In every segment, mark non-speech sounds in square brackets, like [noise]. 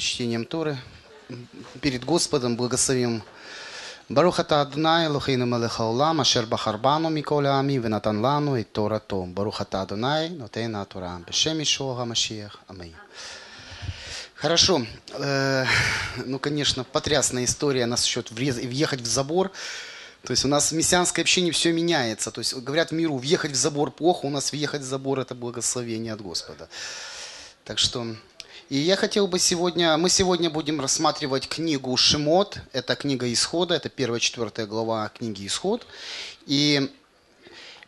прочтением Торы перед Господом благословим. Барухата Адунай, Лухейну Мелехаулам, Ашер Бахарбану Миколя Ами, Венатан Лану и Тора Том. Барухата Адунай, Нотейна Турам. Бешем Ишуага Машиях. Аминь. Хорошо. Э, ну, конечно, потрясная история насчет въехать в забор. То есть у нас в мессианской общине все меняется. То есть говорят миру, въехать в забор плохо, у нас въехать в забор – это благословение от Господа. Так что и я хотел бы сегодня, мы сегодня будем рассматривать книгу Шимот, это книга Исхода, это первая, четвертая глава книги Исход. И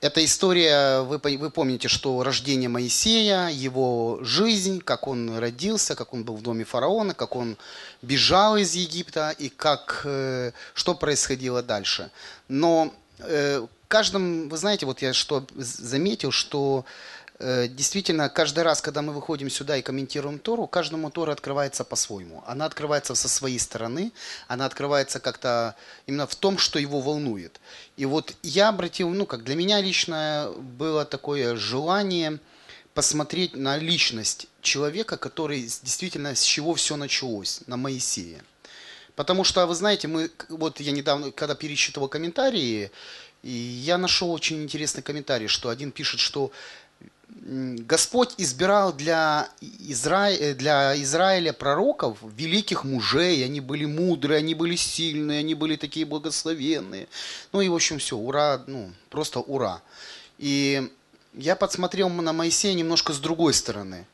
эта история, вы, вы помните, что рождение Моисея, его жизнь, как он родился, как он был в доме фараона, как он бежал из Египта и как, э, что происходило дальше. Но э, в каждом, вы знаете, вот я что заметил, что Э, действительно, каждый раз, когда мы выходим сюда и комментируем Тору, каждому Тора открывается по-своему. Она открывается со своей стороны, она открывается как-то именно в том, что его волнует. И вот я обратил, ну, как для меня лично было такое желание посмотреть на личность человека, который действительно с чего все началось, на Моисея. Потому что, вы знаете, мы, вот я недавно, когда пересчитывал комментарии, и я нашел очень интересный комментарий, что один пишет, что Господь избирал для, Изра... Э, для Израиля пророков великих мужей. Они были мудрые, они были сильные, они были такие благословенные. Ну и, в общем, все, ура, ну, просто ура. И я подсмотрел на Моисея немножко с другой стороны.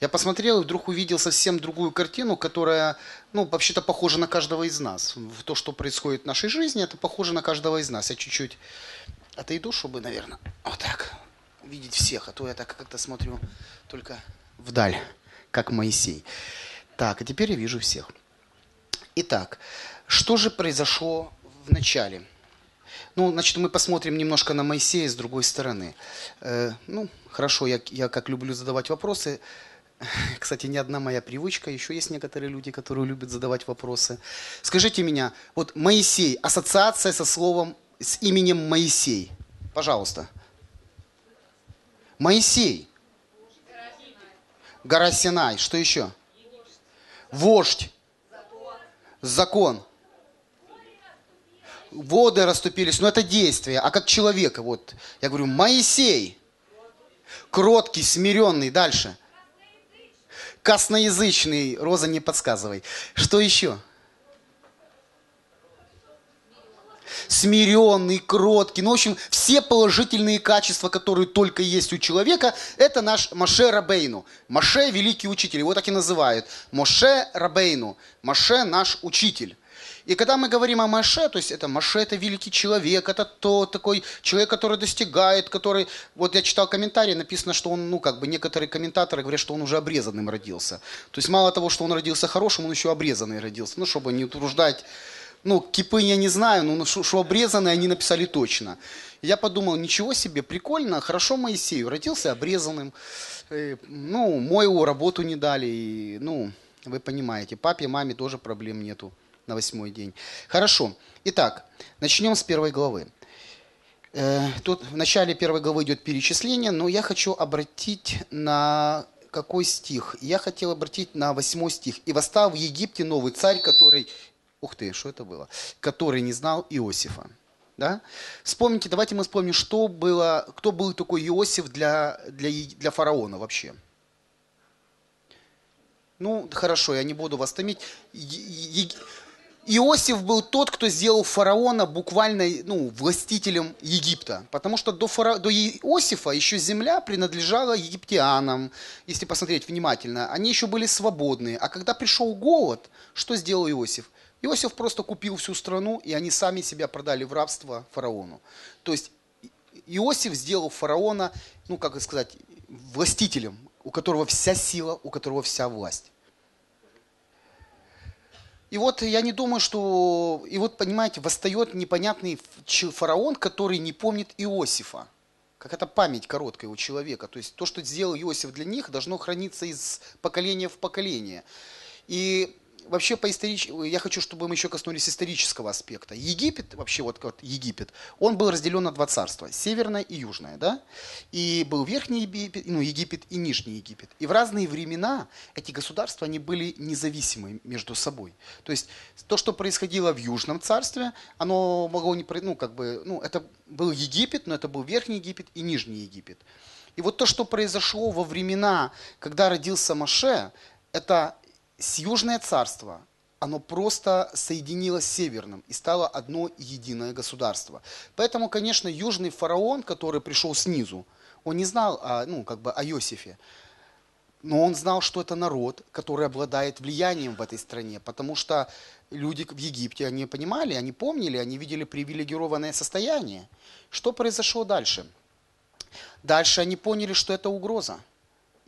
Я посмотрел и вдруг увидел совсем другую картину, которая, ну, вообще-то похожа на каждого из нас. то, что происходит в нашей жизни, это похоже на каждого из нас. Я чуть-чуть отойду, чтобы, наверное, вот так видеть всех, а то я так как-то смотрю только вдаль, как Моисей. Так, а теперь я вижу всех. Итак, что же произошло в начале? Ну, значит, мы посмотрим немножко на Моисея с другой стороны. Э, ну, хорошо, я, я как люблю задавать вопросы. [laughs] Кстати, не одна моя привычка, еще есть некоторые люди, которые любят задавать вопросы. Скажите меня, вот Моисей, ассоциация со словом, с именем Моисей. Пожалуйста. Пожалуйста. Моисей. Гора Синай. Что еще? Вождь. Закон. Воды расступились. Но это действие. А как человека, вот, я говорю, Моисей. Кроткий, смиренный. Дальше. Косноязычный. Роза, не подсказывай. Что еще? смиренный, кроткий. Ну, в общем, все положительные качества, которые только есть у человека, это наш Маше Рабейну. Маше – великий учитель. Его так и называют. Моше Рабейну. Маше – наш учитель. И когда мы говорим о Маше, то есть это Маше, это великий человек, это то, такой человек, который достигает, который... Вот я читал комментарии, написано, что он, ну, как бы некоторые комментаторы говорят, что он уже обрезанным родился. То есть мало того, что он родился хорошим, он еще обрезанный родился. Ну, чтобы не утруждать ну, кипы я не знаю, но что обрезанные они написали точно. Я подумал, ничего себе, прикольно, хорошо Моисею, родился обрезанным. Э, ну, мою работу не дали, и, ну, вы понимаете, папе, маме тоже проблем нету на восьмой день. Хорошо, итак, начнем с первой главы. Э, тут в начале первой главы идет перечисление, но я хочу обратить на какой стих? Я хотел обратить на восьмой стих. «И восстал в Египте новый царь, который ух ты, что это было, который не знал Иосифа. Да? Вспомните, давайте мы вспомним, что было, кто был такой Иосиф для, для, для фараона вообще. Ну, хорошо, я не буду вас томить. Е- Иосиф был тот, кто сделал фараона буквально ну, властителем Египта. Потому что до, фара... до Иосифа еще земля принадлежала египтянам. Если посмотреть внимательно, они еще были свободны. А когда пришел голод, что сделал Иосиф? Иосиф просто купил всю страну, и они сами себя продали в рабство фараону. То есть Иосиф сделал фараона, ну как сказать, властителем, у которого вся сила, у которого вся власть. И вот я не думаю, что... И вот, понимаете, восстает непонятный фараон, который не помнит Иосифа. как то память короткая у человека. То есть то, что сделал Иосиф для них, должно храниться из поколения в поколение. И вообще по историч... я хочу, чтобы мы еще коснулись исторического аспекта. Египет, вообще вот, вот Египет, он был разделен на два царства, северное и южное, да? И был Верхний Египет, ну, Египет и Нижний Египет. И в разные времена эти государства, они были независимы между собой. То есть то, что происходило в Южном царстве, оно могло не, ну, как бы, ну, это был Египет, но это был Верхний Египет и Нижний Египет. И вот то, что произошло во времена, когда родился Маше, это Северное царство, оно просто соединилось с Северным и стало одно единое государство. Поэтому, конечно, южный фараон, который пришел снизу, он не знал о, ну, как бы о Иосифе, но он знал, что это народ, который обладает влиянием в этой стране, потому что люди в Египте, они понимали, они помнили, они видели привилегированное состояние. Что произошло дальше? Дальше они поняли, что это угроза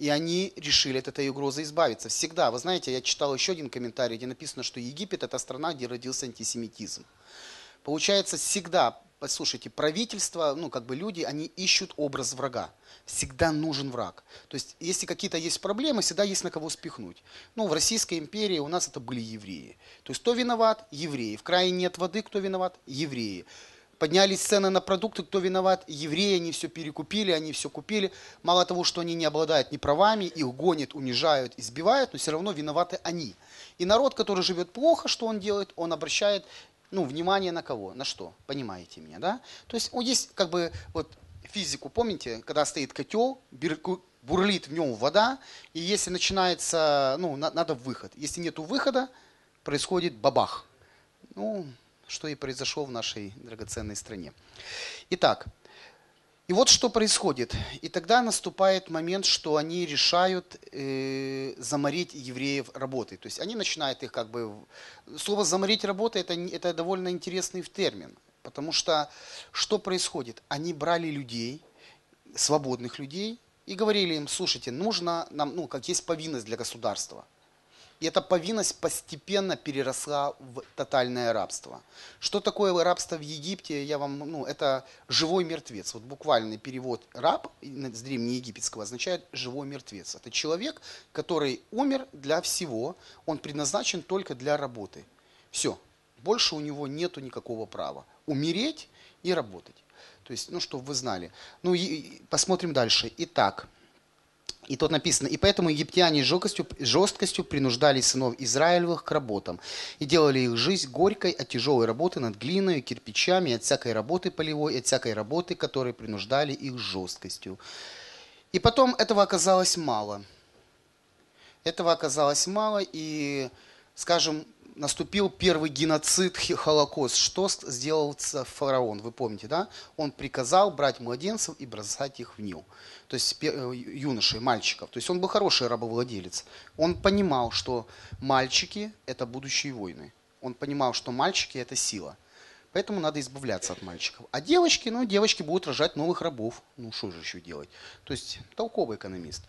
и они решили от этой угрозы избавиться. Всегда, вы знаете, я читал еще один комментарий, где написано, что Египет – это страна, где родился антисемитизм. Получается, всегда, послушайте, правительство, ну, как бы люди, они ищут образ врага. Всегда нужен враг. То есть, если какие-то есть проблемы, всегда есть на кого спихнуть. Ну, в Российской империи у нас это были евреи. То есть, кто виноват? Евреи. В крае нет воды, кто виноват? Евреи поднялись цены на продукты, кто виноват? Евреи, они все перекупили, они все купили. Мало того, что они не обладают ни правами, их гонят, унижают, избивают, но все равно виноваты они. И народ, который живет плохо, что он делает? Он обращает ну, внимание на кого? На что? Понимаете меня, да? То есть он есть как бы вот физику, помните, когда стоит котел, бурлит в нем вода, и если начинается, ну, на, надо выход. Если нет выхода, происходит бабах. Ну, что и произошло в нашей драгоценной стране. Итак, и вот что происходит. И тогда наступает момент, что они решают э, заморить евреев работой. То есть они начинают их как бы... Слово «заморить работой» это, это довольно интересный термин. Потому что что происходит? Они брали людей, свободных людей, и говорили им, слушайте, нужно нам, ну, как есть повинность для государства – и эта повинность постепенно переросла в тотальное рабство. Что такое рабство в Египте? Я вам, ну, это живой мертвец. Вот буквальный перевод раб с древнеегипетского означает живой мертвец. Это человек, который умер для всего, он предназначен только для работы. Все, больше у него нету никакого права умереть и работать. То есть, ну, чтобы вы знали. Ну, и посмотрим дальше. Итак, и тут написано, и поэтому египтяне жесткостью, жесткостью принуждали сынов Израилевых к работам, и делали их жизнь горькой от тяжелой работы над глиной, кирпичами, от всякой работы полевой, от всякой работы, которые принуждали их жесткостью. И потом этого оказалось мало. Этого оказалось мало, и, скажем, наступил первый геноцид, холокост. Что сделал э, фараон, вы помните, да? Он приказал брать младенцев и бросать их в Нил. То есть э, юношей, мальчиков. То есть он был хороший рабовладелец. Он понимал, что мальчики – это будущие войны. Он понимал, что мальчики – это сила. Поэтому надо избавляться от мальчиков. А девочки, ну, девочки будут рожать новых рабов. Ну, что же еще делать? То есть толковый экономист.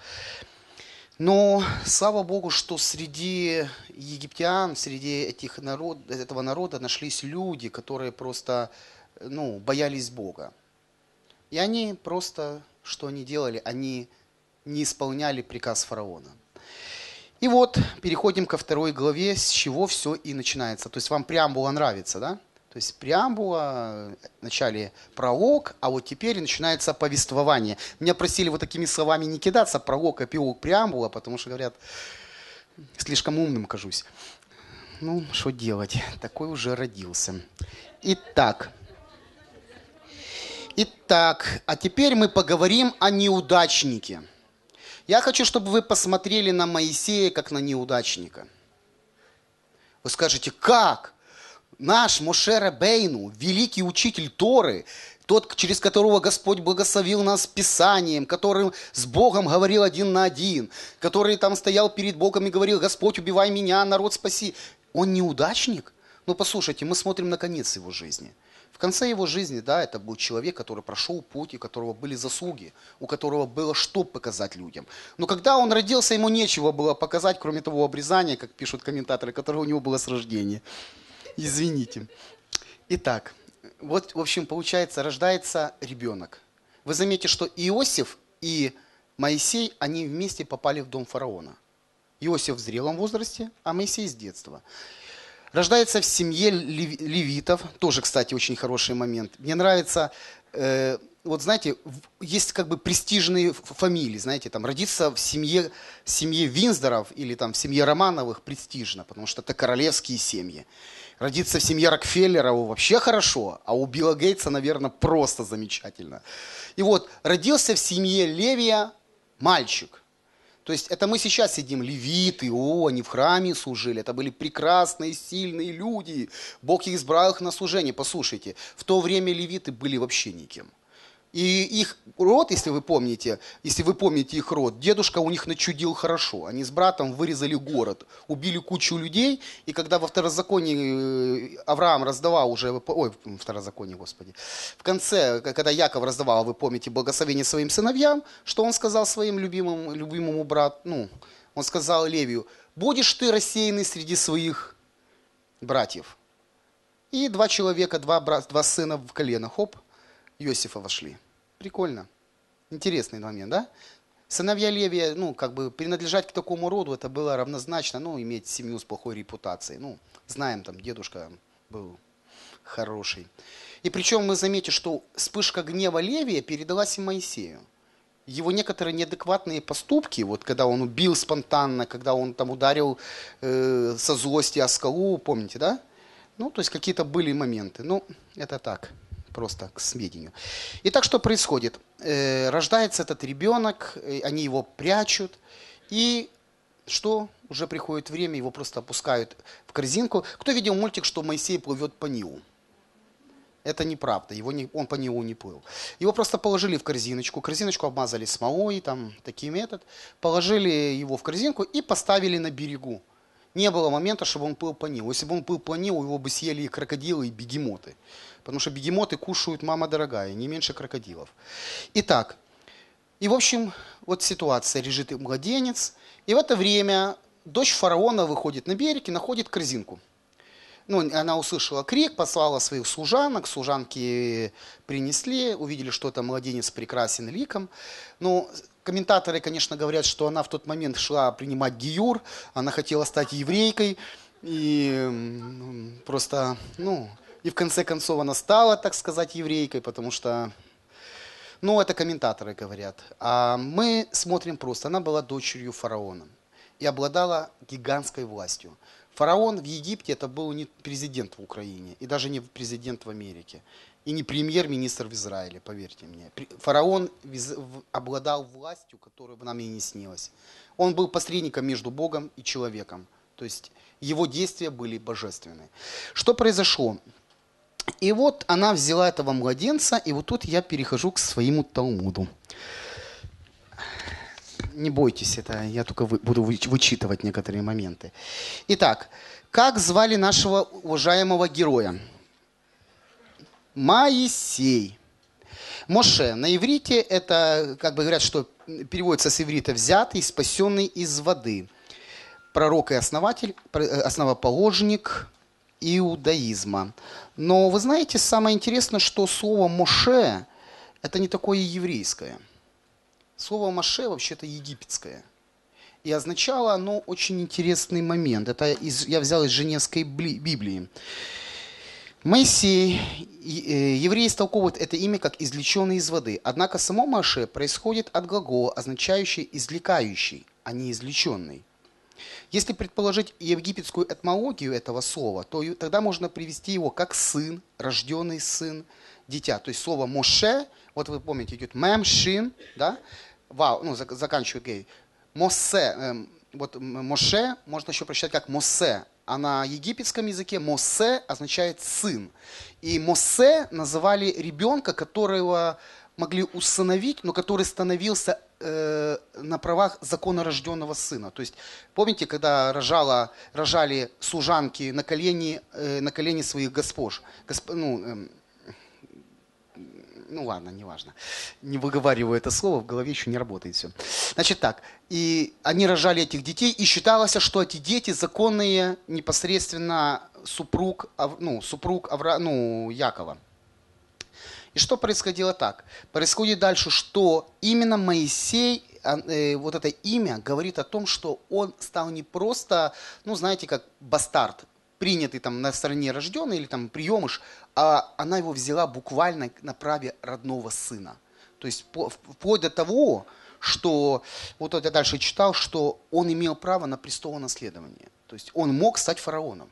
Но слава Богу, что среди египтян, среди этих народ, этого народа нашлись люди, которые просто ну, боялись Бога. И они просто, что они делали, они не исполняли приказ фараона. И вот переходим ко второй главе, с чего все и начинается. То есть вам прям было нравится, да? То есть преамбула, в начале пролог, а вот теперь начинается повествование. Меня просили вот такими словами не кидаться, пролог, эпилог, преамбула, потому что, говорят, слишком умным кажусь. Ну, что делать, такой уже родился. Итак, Итак, а теперь мы поговорим о неудачнике. Я хочу, чтобы вы посмотрели на Моисея как на неудачника. Вы скажете, как? наш Мошера Бейну, великий учитель Торы, тот, через которого Господь благословил нас Писанием, которым с Богом говорил один на один, который там стоял перед Богом и говорил, Господь, убивай меня, народ спаси. Он неудачник? Но ну, послушайте, мы смотрим на конец его жизни. В конце его жизни, да, это был человек, который прошел путь, у которого были заслуги, у которого было что показать людям. Но когда он родился, ему нечего было показать, кроме того обрезания, как пишут комментаторы, которое у него было с рождения. Извините. Итак, вот, в общем, получается, рождается ребенок. Вы заметите, что Иосиф и Моисей, они вместе попали в дом фараона. Иосиф в зрелом возрасте, а Моисей с детства. Рождается в семье левитов, тоже, кстати, очень хороший момент. Мне нравится, э, вот знаете, есть как бы престижные фамилии, знаете, там родиться в семье, семье Винздоров или там в семье Романовых престижно, потому что это королевские семьи. Родиться в семье Рокфеллера вообще хорошо, а у Билла Гейтса, наверное, просто замечательно. И вот родился в семье Левия мальчик. То есть это мы сейчас сидим, левиты, о, они в храме служили, это были прекрасные, сильные люди, Бог их избрал их на служение. Послушайте, в то время левиты были вообще никем. И их род, если вы помните, если вы помните их род, дедушка у них начудил хорошо. Они с братом вырезали город, убили кучу людей. И когда во второзаконии э, Авраам раздавал уже, ой, второзаконие, господи, в конце, когда Яков раздавал, вы помните, благословение своим сыновьям, что он сказал своим любимым, любимому брату, ну, он сказал Левию, будешь ты рассеянный среди своих братьев. И два человека, два, брат, два сына в коленах, хоп, Иосифа вошли. Прикольно. Интересный момент, да? Сыновья Левия, ну, как бы принадлежать к такому роду, это было равнозначно, ну, иметь семью с плохой репутацией. Ну, знаем, там дедушка был хороший. И причем мы заметим, что вспышка гнева Левия передалась и Моисею. Его некоторые неадекватные поступки, вот когда он убил спонтанно, когда он там ударил э, со злости о скалу, помните, да? Ну, то есть какие-то были моменты. Ну, это так просто к сведению. Итак, что происходит? Э, рождается этот ребенок, э, они его прячут, и что? Уже приходит время, его просто опускают в корзинку. Кто видел мультик, что Моисей плывет по Нилу? Это неправда, его не, он по Нилу не плыл. Его просто положили в корзиночку, корзиночку обмазали смолой, там, таким метод, положили его в корзинку и поставили на берегу не было момента, чтобы он плыл по Нилу. Если бы он плыл по Нилу, его бы съели и крокодилы, и бегемоты. Потому что бегемоты кушают, мама дорогая, не меньше крокодилов. Итак, и в общем, вот ситуация, лежит и младенец. И в это время дочь фараона выходит на берег и находит корзинку. Ну, она услышала крик, послала своих служанок, служанки принесли, увидели, что это младенец прекрасен ликом. но ну, комментаторы, конечно, говорят, что она в тот момент шла принимать гиюр, она хотела стать еврейкой, и просто, ну, и в конце концов она стала, так сказать, еврейкой, потому что, ну, это комментаторы говорят. А мы смотрим просто, она была дочерью фараона и обладала гигантской властью. Фараон в Египте это был не президент в Украине и даже не президент в Америке и не премьер-министр в Израиле, поверьте мне. Фараон обладал властью, которая нам и не снилась. Он был посредником между Богом и человеком. То есть его действия были божественны. Что произошло? И вот она взяла этого младенца, и вот тут я перехожу к своему Талмуду. Не бойтесь, это я только вы, буду вычитывать некоторые моменты. Итак, как звали нашего уважаемого героя? Моисей. Моше на иврите это, как бы говорят, что переводится с иврита «взятый, спасенный из воды». Пророк и основатель, э, основоположник иудаизма. Но вы знаете, самое интересное, что слово «моше» это не такое еврейское. Слово «моше» вообще-то египетское. И означало оно очень интересный момент. Это из, я взял из Женевской Библии. Моисей Э, евреи истолковывают это имя как «извлеченный из воды», однако само Маше происходит от глагола, означающий «извлекающий», а не «извлеченный». Если предположить египетскую этмологию этого слова, то тогда можно привести его как «сын», «рожденный сын», «дитя». То есть слово «моше», вот вы помните, идет «мэм», «шин», да, «вау», ну, заканчивает «гей», «мосе», э, вот «моше» можно еще прочитать как «мосе», а на египетском языке Мосе означает сын. И Мосе называли ребенка, которого могли усыновить, но который становился э, на правах законорожденного сына. То есть помните, когда рожала, рожали служанки на колени, э, на колени своих госпож, госп, ну, э, ну ладно, неважно. Не выговариваю это слово, в голове еще не работает все. Значит так, и они рожали этих детей, и считалось, что эти дети законные непосредственно супруг, ну, супруг Авра, ну, Якова. И что происходило так? Происходит дальше, что именно Моисей, а, э, вот это имя говорит о том, что он стал не просто, ну знаете, как бастард, принятый там на стороне рожденный или там приемыш, а она его взяла буквально на праве родного сына. То есть вплоть до того, что, вот я дальше читал, что он имел право на престолонаследование. То есть он мог стать фараоном.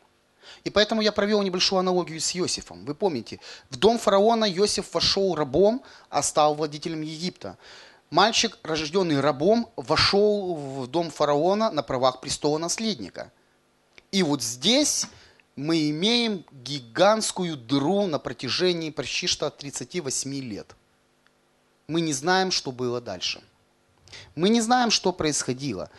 И поэтому я провел небольшую аналогию с Иосифом. Вы помните, в дом фараона Иосиф вошел рабом, а стал владетелем Египта. Мальчик, рожденный рабом, вошел в дом фараона на правах престола наследника. И вот здесь мы имеем гигантскую дыру на протяжении почти что 38 лет. Мы не знаем, что было дальше. Мы не знаем, что происходило.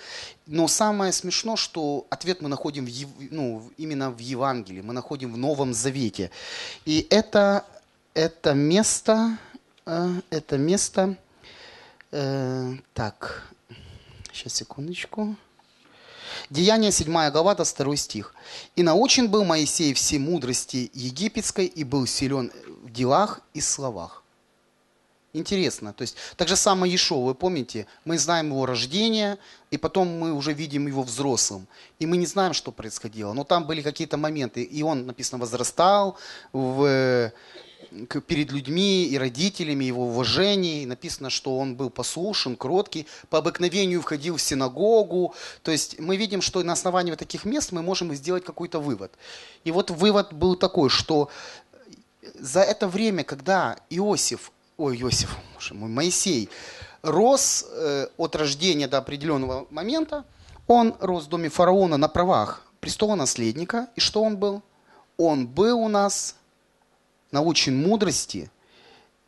Но самое смешное, что ответ мы находим в, ну, именно в Евангелии, мы находим в Новом Завете. И это, это место, э, это место, э, так, сейчас секундочку. Деяние 7 глава, 2 стих. «И научен был Моисей всей мудрости египетской, и был силен в делах и словах». Интересно. То есть, так же самое Ешо, вы помните, мы знаем его рождение, и потом мы уже видим его взрослым. И мы не знаем, что происходило. Но там были какие-то моменты. И он, написано, возрастал в перед людьми и родителями, его уважении. Написано, что он был послушен, кроткий, по обыкновению входил в синагогу. То есть мы видим, что на основании вот таких мест мы можем сделать какой-то вывод. И вот вывод был такой, что за это время, когда Иосиф, ой, Иосиф, мой, Моисей, рос э, от рождения до определенного момента, он рос в доме фараона на правах престола наследника. И что он был? Он был у нас научен мудрости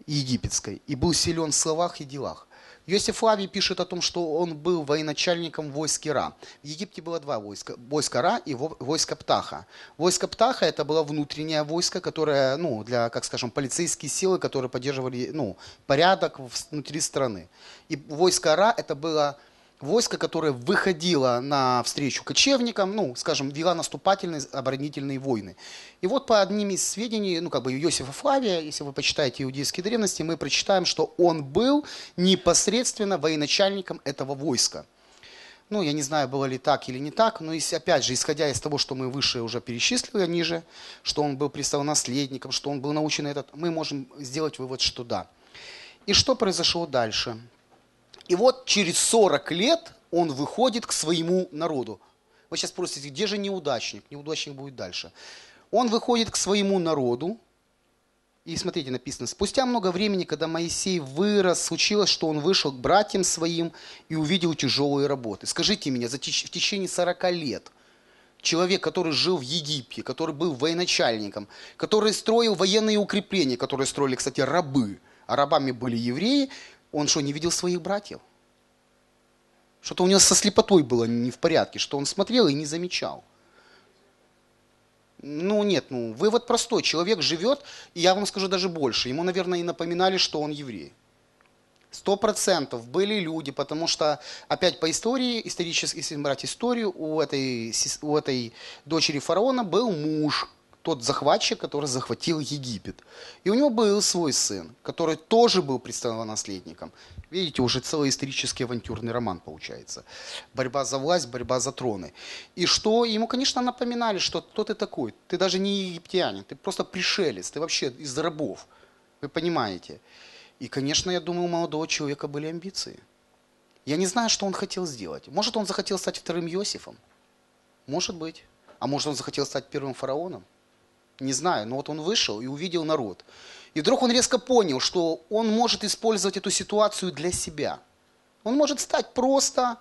египетской и был силен в словах и делах. Йосиф Лави пишет о том, что он был военачальником войск Ра В Египте было два войска. Войско Ра и войско Птаха. Войско Птаха это было внутреннее войско, которое, ну, для, как скажем, полицейские силы, которые поддерживали, ну, порядок внутри страны. И войско Ра это было войско, которое выходило на встречу кочевникам, ну, скажем, вела наступательные оборонительные войны. И вот по одним из сведений, ну, как бы Иосифа Флавия, если вы почитаете иудейские древности, мы прочитаем, что он был непосредственно военачальником этого войска. Ну, я не знаю, было ли так или не так, но если, опять же, исходя из того, что мы выше уже перечислили, а ниже, что он был представлен наследником, что он был научен этот, мы можем сделать вывод, что да. И что произошло дальше? И вот через 40 лет он выходит к своему народу. Вы сейчас спросите, где же неудачник? Неудачник будет дальше. Он выходит к своему народу, и смотрите, написано, спустя много времени, когда Моисей вырос, случилось, что он вышел к братьям своим и увидел тяжелые работы. Скажите мне, за теч- в течение 40 лет человек, который жил в Египте, который был военачальником, который строил военные укрепления, которые строили, кстати, рабы, а рабами были евреи, он что, не видел своих братьев? Что-то у него со слепотой было не в порядке, что он смотрел и не замечал. Ну нет, ну вывод простой. Человек живет, и я вам скажу даже больше. Ему, наверное, и напоминали, что он еврей. Сто процентов были люди, потому что опять по истории, исторически, если брать историю, у этой, у этой дочери фараона был муж – тот захватчик, который захватил Египет. И у него был свой сын, который тоже был наследником. Видите, уже целый исторический авантюрный роман получается. Борьба за власть, борьба за троны. И что ему, конечно, напоминали, что кто ты такой? Ты даже не египтянин, ты просто пришелец, ты вообще из рабов. Вы понимаете? И, конечно, я думаю, у молодого человека были амбиции. Я не знаю, что он хотел сделать. Может, он захотел стать вторым Иосифом? Может быть. А может, он захотел стать первым фараоном? не знаю, но вот он вышел и увидел народ. И вдруг он резко понял, что он может использовать эту ситуацию для себя. Он может стать просто,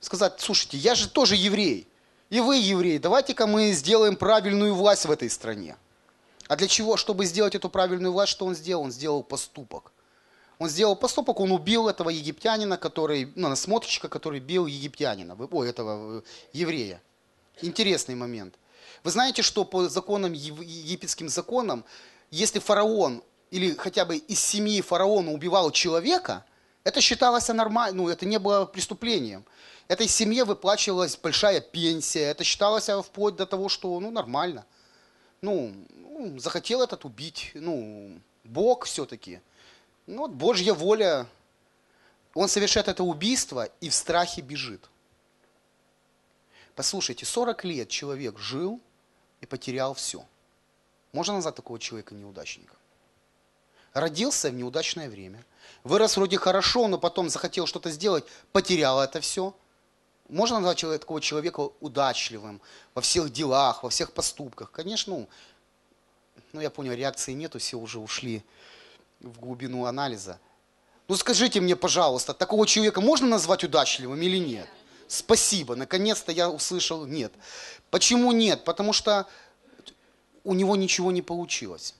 сказать, слушайте, я же тоже еврей, и вы евреи, давайте-ка мы сделаем правильную власть в этой стране. А для чего? Чтобы сделать эту правильную власть, что он сделал? Он сделал поступок. Он сделал поступок, он убил этого египтянина, который, ну, насмотрщика, который бил египтянина, ой, этого э, еврея. Интересный момент – вы знаете, что по законам, египетским законам, если фараон или хотя бы из семьи фараона убивал человека, это считалось нормально, ну, это не было преступлением. Этой семье выплачивалась большая пенсия, это считалось вплоть до того, что, ну, нормально. Ну, ну захотел этот убить, ну, Бог все-таки. Ну, вот Божья воля, он совершает это убийство и в страхе бежит. Послушайте, 40 лет человек жил, и потерял все. Можно назвать такого человека неудачником? Родился в неудачное время, вырос вроде хорошо, но потом захотел что-то сделать, потерял это все. Можно назвать такого человека удачливым во всех делах, во всех поступках? Конечно, ну, ну я понял, реакции нету, все уже ушли в глубину анализа. Ну скажите мне, пожалуйста, такого человека можно назвать удачливым или нет? спасибо, наконец-то я услышал нет. Почему нет? Потому что у него ничего не получилось.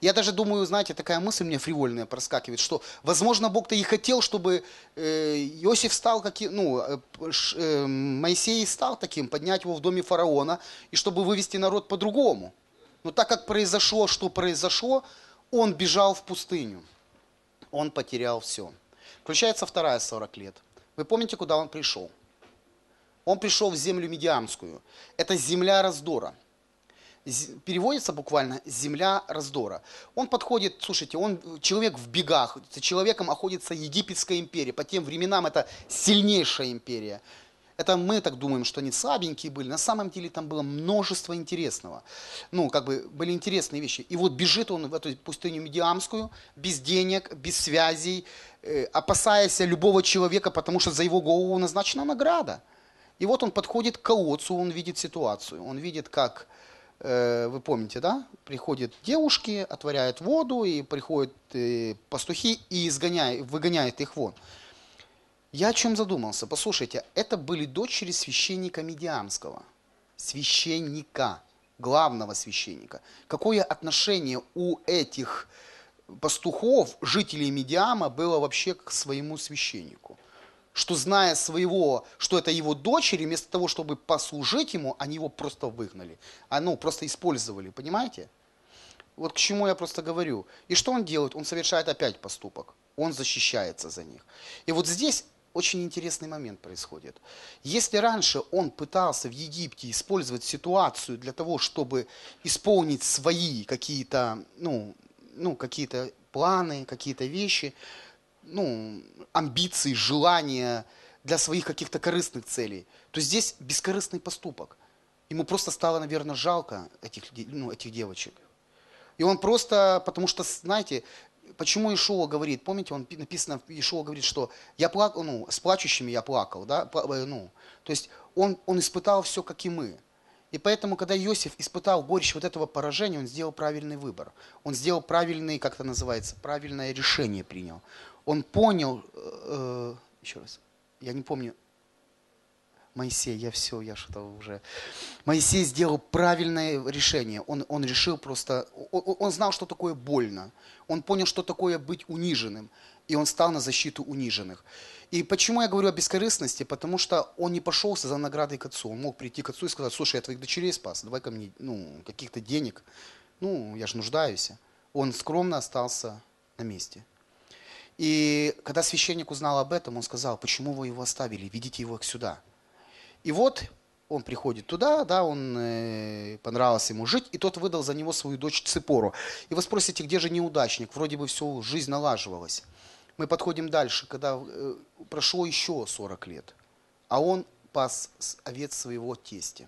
Я даже думаю, знаете, такая мысль мне фривольная проскакивает, что, возможно, Бог-то и хотел, чтобы э, Иосиф стал, каким, ну, э, э Моисей стал таким, поднять его в доме фараона, и чтобы вывести народ по-другому. Но так как произошло, что произошло, он бежал в пустыню. Он потерял все. Включается вторая 40 лет – вы помните, куда он пришел? Он пришел в землю Медианскую. Это земля раздора. Переводится буквально «земля раздора». Он подходит, слушайте, он человек в бегах, за человеком охотится Египетская империя. По тем временам это сильнейшая империя. Это мы так думаем, что они слабенькие были. На самом деле там было множество интересного. Ну, как бы были интересные вещи. И вот бежит он в эту пустыню Медиамскую, без денег, без связей, э, опасаясь любого человека, потому что за его голову назначена награда. И вот он подходит к колодцу, он видит ситуацию. Он видит, как, э, вы помните, да, приходят девушки, отворяют воду, и приходят э, пастухи и изгоняют, выгоняют их вон. Я о чем задумался? Послушайте, это были дочери священника Медианского, Священника, главного священника. Какое отношение у этих пастухов, жителей Медиама, было вообще к своему священнику? Что зная своего, что это его дочери, вместо того, чтобы послужить ему, они его просто выгнали. А ну, просто использовали, понимаете? Вот к чему я просто говорю. И что он делает? Он совершает опять поступок он защищается за них. И вот здесь очень интересный момент происходит. Если раньше он пытался в Египте использовать ситуацию для того, чтобы исполнить свои какие-то, ну, ну, какие-то планы, какие-то вещи, ну, амбиции, желания для своих каких-то корыстных целей, то здесь бескорыстный поступок. Ему просто стало, наверное, жалко этих, ну, этих девочек. И он просто, потому что, знаете, почему Ишуа говорит, помните, он написано, Ишуа говорит, что я плакал, ну, с плачущими я плакал, да, э, ну, то есть он, он испытал все, как и мы. И поэтому, когда Иосиф испытал горечь вот этого поражения, он сделал правильный выбор. Он сделал правильный, как это называется, правильное решение принял. Он понял, э, э еще раз, я не помню, Моисей, я все, я что-то уже... Моисей сделал правильное решение. Он, он решил просто... Он, он знал, что такое больно. Он понял, что такое быть униженным. И он стал на защиту униженных. И почему я говорю о бескорыстности? Потому что он не пошелся за наградой к отцу. Он мог прийти к отцу и сказать, слушай, я твоих дочерей спас, давай ко мне ну, каких-то денег. Ну, я же нуждаюсь. Он скромно остался на месте. И когда священник узнал об этом, он сказал, почему вы его оставили, ведите его сюда. И вот он приходит туда, да, он э, понравилось ему жить, и тот выдал за него свою дочь Ципору. И вы спросите, где же неудачник? Вроде бы все, жизнь налаживалась. Мы подходим дальше, когда э, прошло еще 40 лет, а он пас овец своего тестя.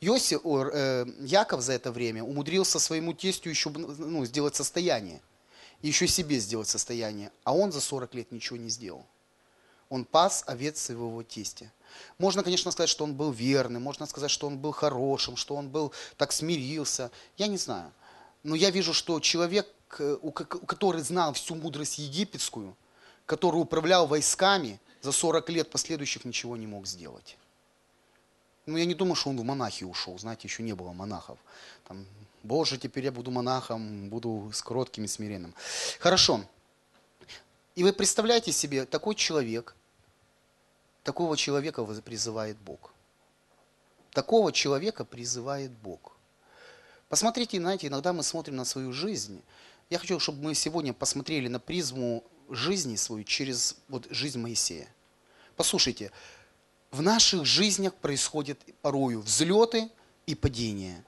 Йоси, э, Яков за это время умудрился своему тестю еще ну, сделать состояние, и еще себе сделать состояние, а он за 40 лет ничего не сделал. Он пас овец своего тестя. Можно, конечно, сказать, что он был верным, можно сказать, что он был хорошим, что он был так смирился. Я не знаю. Но я вижу, что человек, э, который знал всю мудрость египетскую, который управлял войсками, за 40 лет последующих ничего не мог сделать. Ну, я не думаю, что он в монахи ушел, знаете, еще не было монахов. Там, Боже, теперь я буду монахом, буду с кротким и смиренным. Хорошо. И вы представляете себе, такой человек, такого человека призывает Бог. Такого человека призывает Бог. Посмотрите, знаете, иногда мы смотрим на свою жизнь. Я хочу, чтобы мы сегодня посмотрели на призму жизни свою через вот жизнь Моисея. Послушайте, в наших жизнях происходят порою взлеты и падения,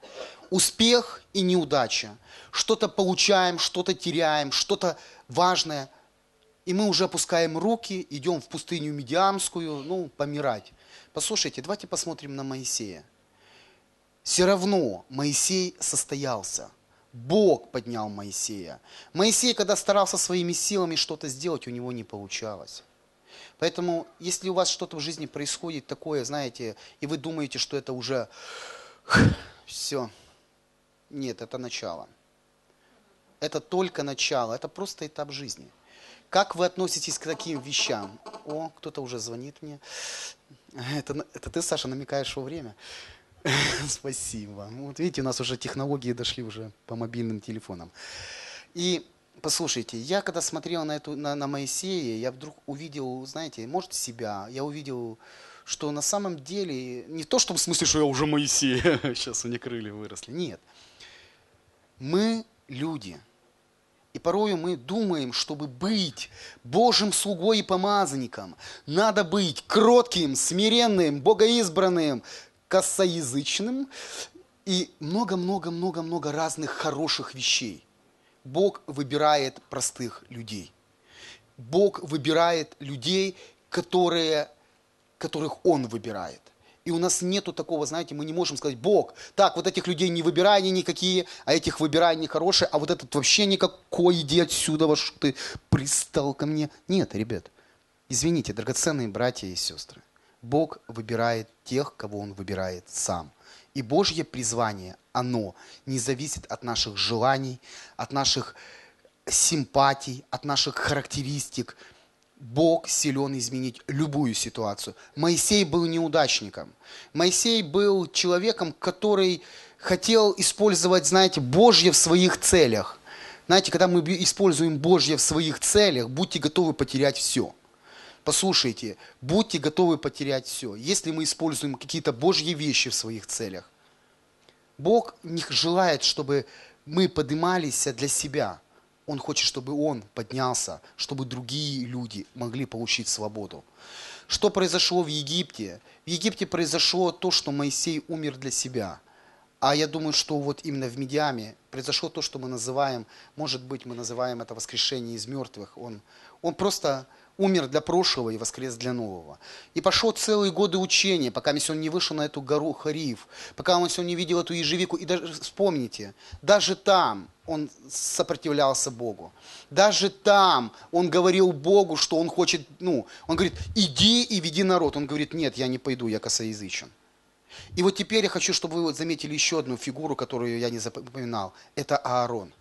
успех и неудача. Что-то получаем, что-то теряем, что-то важное – и мы уже опускаем руки, идем в пустыню Медиамскую, ну, помирать. Послушайте, давайте посмотрим на Моисея. Все равно Моисей состоялся. Бог поднял Моисея. Моисей, когда старался своими силами что-то сделать, у него не получалось. Поэтому, если у вас что-то в жизни происходит такое, знаете, и вы думаете, что это уже все, нет, это начало. Это только начало, это просто этап жизни – как вы относитесь к таким вещам? О, кто-то уже звонит мне. Это, это ты, Саша, намекаешь во время? [laughs] Спасибо. Вот видите, у нас уже технологии дошли уже по мобильным телефонам. И послушайте, я когда смотрел на, эту, на, на Моисея, я вдруг увидел, знаете, может себя, я увидел, что на самом деле, не то что в смысле, что я уже Моисей, [laughs] сейчас у меня крылья выросли, нет. Мы люди – и порою мы думаем, чтобы быть Божьим слугой и помазанником, надо быть кротким, смиренным, богоизбранным, косоязычным и много-много-много-много разных хороших вещей. Бог выбирает простых людей. Бог выбирает людей, которые, которых Он выбирает. И у нас нету такого, знаете, мы не можем сказать, Бог, так, вот этих людей не выбирай, они никакие, а этих выбирай, они хорошие, а вот этот вообще никакой, иди отсюда, во что ты пристал ко мне. Нет, ребят, извините, драгоценные братья и сестры, Бог выбирает тех, кого Он выбирает сам. И Божье призвание, оно не зависит от наших желаний, от наших симпатий, от наших характеристик – Бог силен изменить любую ситуацию. Моисей был неудачником. Моисей был человеком, который хотел использовать, знаете, Божье в своих целях. Знаете, когда мы используем Божье в своих целях, будьте готовы потерять все. Послушайте, будьте готовы потерять все, если мы используем какие-то Божьи вещи в своих целях. Бог не желает, чтобы мы поднимались для себя – он хочет, чтобы он поднялся, чтобы другие люди могли получить свободу. Что произошло в Египте? В Египте произошло то, что Моисей умер для себя. А я думаю, что вот именно в Медиаме произошло то, что мы называем, может быть, мы называем это воскрешение из мертвых. Он, он просто умер для прошлого и воскрес для нового. И пошло целые годы учения, пока он не вышел на эту гору Хариф, пока он не видел эту ежевику. И даже вспомните, даже там, он сопротивлялся Богу. Даже там он говорил Богу, что он хочет, ну, он говорит, иди и веди народ. Он говорит, нет, я не пойду, я косоязычен. И вот теперь я хочу, чтобы вы заметили еще одну фигуру, которую я не запоминал. Это Аарон.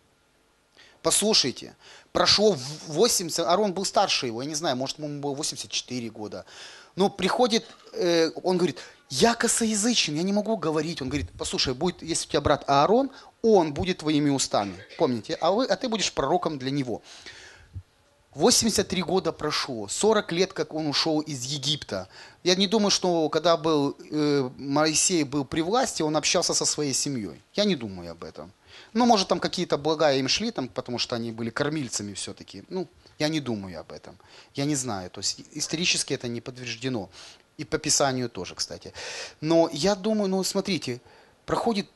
Послушайте, прошло 80, Аарон был старше его, я не знаю, может, ему было 84 года. Но приходит, э, он говорит, я косоязычен, я не могу говорить. Он говорит, послушай, будет, если у тебя брат Аарон, он будет твоими устами. Помните, а, вы, а ты будешь пророком для него. 83 года прошло, 40 лет, как он ушел из Египта. Я не думаю, что когда был, э, Моисей был при власти, он общался со своей семьей. Я не думаю об этом. Ну, может, там какие-то блага им шли, там, потому что они были кормильцами все-таки. Ну, я не думаю об этом. Я не знаю. То есть исторически это не подтверждено. И по Писанию тоже, кстати. Но я думаю, ну смотрите, проходит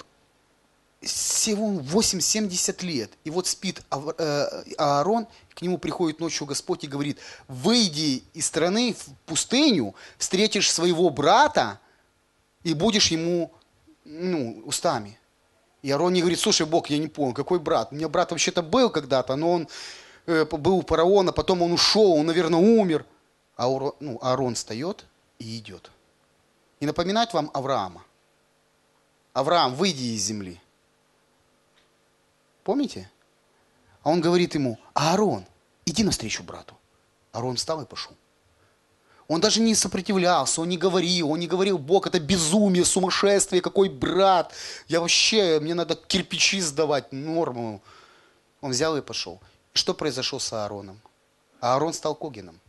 всего 8-70 лет, и вот спит э, Аарон, к нему приходит ночью Господь и говорит, выйди из страны в пустыню, встретишь своего брата и будешь ему ну, устами. И Аарон не говорит, слушай, Бог, я не понял, какой брат? У меня брат вообще-то был когда-то, но он э, был у фараона, потом он ушел, он, наверное, умер. А ну, Аарон, ну, встает, и идет. И напоминать вам Авраама. Авраам, выйди из земли. Помните? А он говорит ему, Аарон, иди навстречу брату. Аарон встал и пошел. Он даже не сопротивлялся, он не говорил, он не говорил, Бог, это безумие, сумасшествие, какой брат, я вообще, мне надо кирпичи сдавать, норму. Он взял и пошел. Что произошло с Аароном? Аарон стал Когином,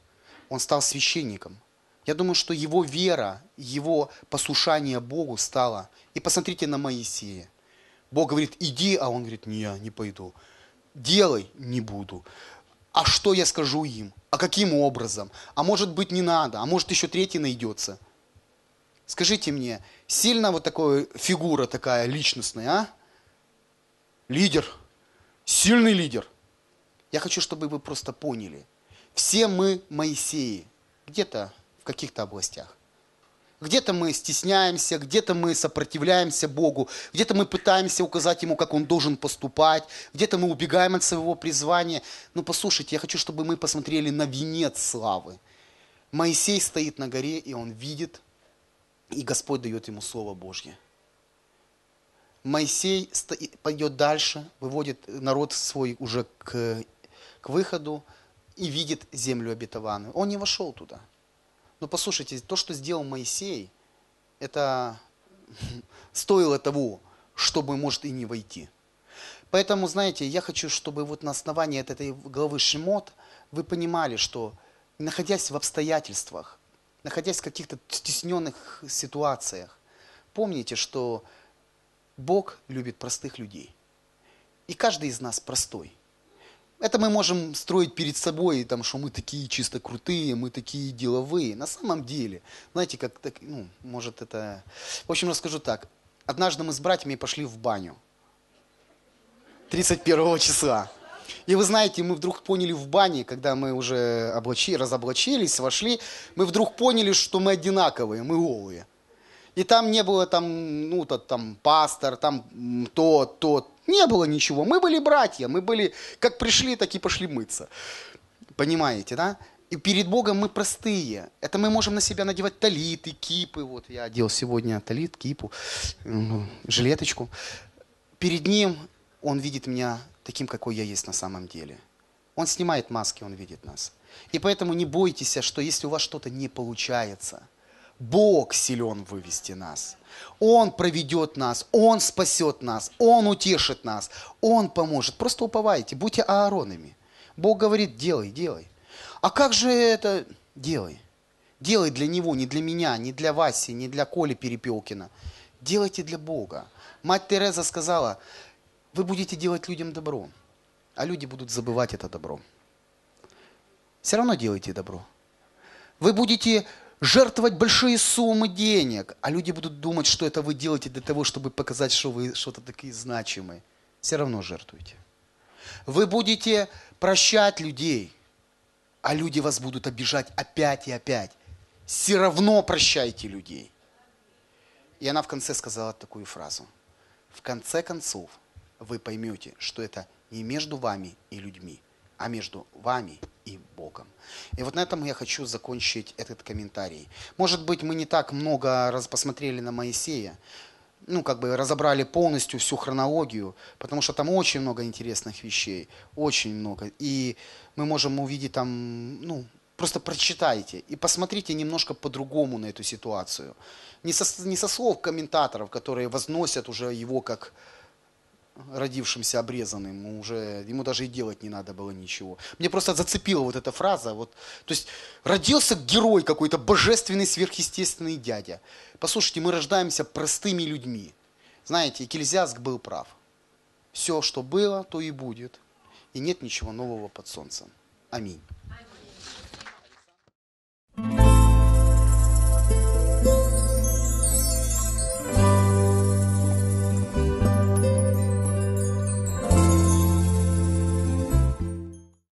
он стал священником, я думаю, что его вера, его послушание Богу стало. И посмотрите на Моисея. Бог говорит, иди, а он говорит, не, я, не пойду. Делай, не буду. А что я скажу им? А каким образом? А может быть не надо, а может еще третий найдется. Скажите мне, сильно вот такая фигура такая личностная, а? Лидер. Сильный лидер. Я хочу, чтобы вы просто поняли. Все мы Моисеи. Где-то каких-то областях. Где-то мы стесняемся, где-то мы сопротивляемся Богу, где-то мы пытаемся указать Ему, как Он должен поступать, где-то мы убегаем от своего призвания. Но послушайте, я хочу, чтобы мы посмотрели на венец славы. Моисей стоит на горе, и он видит, и Господь дает ему Слово Божье. Моисей стоит, пойдет дальше, выводит народ свой уже к, к выходу и видит землю обетованную. Он не вошел туда – но ну, послушайте, то, что сделал Моисей, это [laughs] стоило того, чтобы, может, и не войти. Поэтому, знаете, я хочу, чтобы вот на основании этой главы Шимот вы понимали, что находясь в обстоятельствах, находясь в каких-то стесненных ситуациях, помните, что Бог любит простых людей. И каждый из нас простой – это мы можем строить перед собой, там, что мы такие чисто крутые, мы такие деловые. На самом деле, знаете, как так, ну, может это... В общем, расскажу так. Однажды мы с братьями пошли в баню. 31 числа. И вы знаете, мы вдруг поняли в бане, когда мы уже облачи, разоблачились, вошли, мы вдруг поняли, что мы одинаковые, мы голые. И там не было там, ну, то, там пастор, там то, тот. Не было ничего. Мы были братья, мы были, как пришли, так и пошли мыться. Понимаете, да? И перед Богом мы простые. Это мы можем на себя надевать талиты, кипы. Вот я одел сегодня талит, кипу, жилеточку. Перед Ним Он видит меня таким, какой я есть на самом деле. Он снимает маски, Он видит нас. И поэтому не бойтесь, что если у вас что-то не получается – Бог силен вывести нас. Он проведет нас, Он спасет нас, Он утешит нас, Он поможет. Просто уповайте, будьте ааронами. Бог говорит, делай, делай. А как же это? Делай. Делай для Него, не для меня, не для Васи, не для Коли Перепелкина. Делайте для Бога. Мать Тереза сказала, вы будете делать людям добро, а люди будут забывать это добро. Все равно делайте добро. Вы будете жертвовать большие суммы денег, а люди будут думать, что это вы делаете для того, чтобы показать, что вы что-то такие значимые. Все равно жертвуйте. Вы будете прощать людей, а люди вас будут обижать опять и опять. Все равно прощайте людей. И она в конце сказала такую фразу. В конце концов, вы поймете, что это не между вами и людьми, а между вами и Богом. И вот на этом я хочу закончить этот комментарий. Может быть, мы не так много раз посмотрели на Моисея, ну, как бы разобрали полностью всю хронологию, потому что там очень много интересных вещей, очень много. И мы можем увидеть там, ну, просто прочитайте и посмотрите немножко по-другому на эту ситуацию. Не со, не со слов комментаторов, которые возносят уже его как родившимся обрезанным, уже ему даже и делать не надо было ничего. Мне просто зацепила вот эта фраза, вот, то есть родился герой какой-то, божественный, сверхъестественный дядя. Послушайте, мы рождаемся простыми людьми. Знаете, Кильзяск был прав. Все, что было, то и будет. И нет ничего нового под солнцем. Аминь. Аминь.